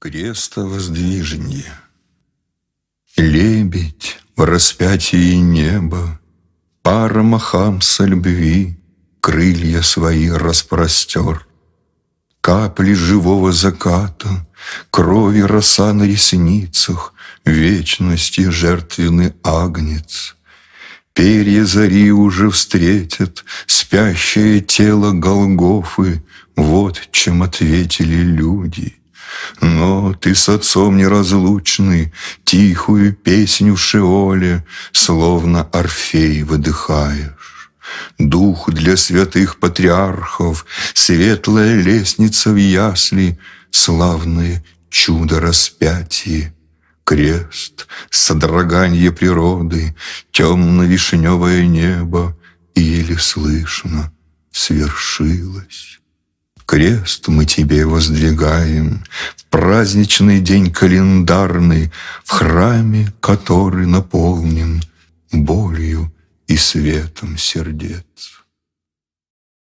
крестовоздвиженье. Лебедь в распятии неба, Парма хамса любви крылья свои распростер. Капли живого заката, крови роса на ресницах, Вечности жертвенный агнец. Перья зари уже встретят спящее тело Голгофы, Вот чем ответили люди — но ты с отцом неразлучны Тихую песню в шеоле, Словно орфей выдыхаешь. Дух для святых патриархов, Светлая лестница в ясли, Славное чудо распятие, Крест, содроганье природы, Темно-вишневое небо, Еле слышно свершилось. Крест мы тебе воздвигаем в праздничный день календарный, в храме, который наполнен болью и светом сердец.